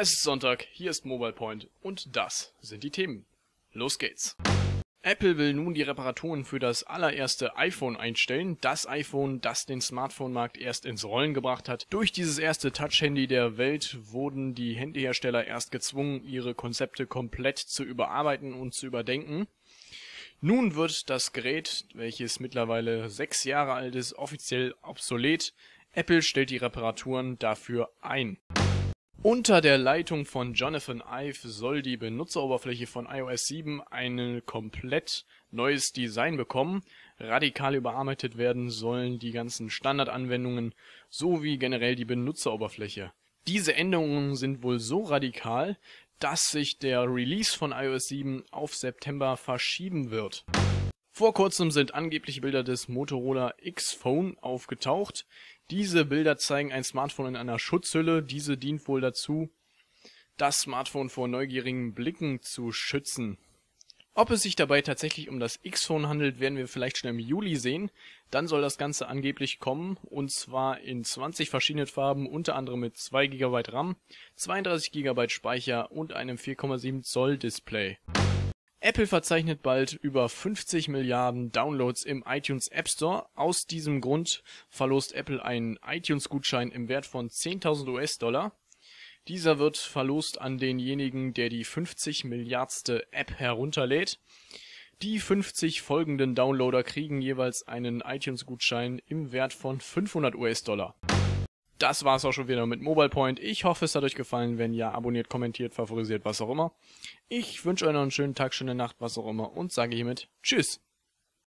Es ist Sonntag, hier ist Mobile Point und das sind die Themen. Los geht's. Apple will nun die Reparaturen für das allererste iPhone einstellen, das iPhone, das den Smartphone-Markt erst ins Rollen gebracht hat. Durch dieses erste Touch-Handy der Welt wurden die Handyhersteller erst gezwungen, ihre Konzepte komplett zu überarbeiten und zu überdenken. Nun wird das Gerät, welches mittlerweile sechs Jahre alt ist, offiziell obsolet. Apple stellt die Reparaturen dafür ein. Unter der Leitung von Jonathan Ive soll die Benutzeroberfläche von iOS 7 ein komplett neues Design bekommen. Radikal überarbeitet werden sollen die ganzen Standardanwendungen sowie generell die Benutzeroberfläche. Diese Änderungen sind wohl so radikal, dass sich der Release von iOS 7 auf September verschieben wird. Vor kurzem sind angebliche Bilder des Motorola X-Phone aufgetaucht. Diese Bilder zeigen ein Smartphone in einer Schutzhülle. Diese dient wohl dazu, das Smartphone vor neugierigen Blicken zu schützen. Ob es sich dabei tatsächlich um das X-Phone handelt, werden wir vielleicht schon im Juli sehen. Dann soll das Ganze angeblich kommen, und zwar in 20 verschiedenen Farben, unter anderem mit 2 GB RAM, 32 GB Speicher und einem 4,7 Zoll Display. Apple verzeichnet bald über 50 Milliarden Downloads im iTunes App Store. Aus diesem Grund verlost Apple einen iTunes-Gutschein im Wert von 10.000 US-Dollar. Dieser wird verlost an denjenigen, der die 50 Milliardste App herunterlädt. Die 50 folgenden Downloader kriegen jeweils einen iTunes-Gutschein im Wert von 500 US-Dollar das war's auch schon wieder mit Mobile Point. Ich hoffe, es hat euch gefallen. Wenn ja, abonniert, kommentiert, favorisiert, was auch immer. Ich wünsche euch noch einen schönen Tag, schöne Nacht, was auch immer und sage hiermit Tschüss.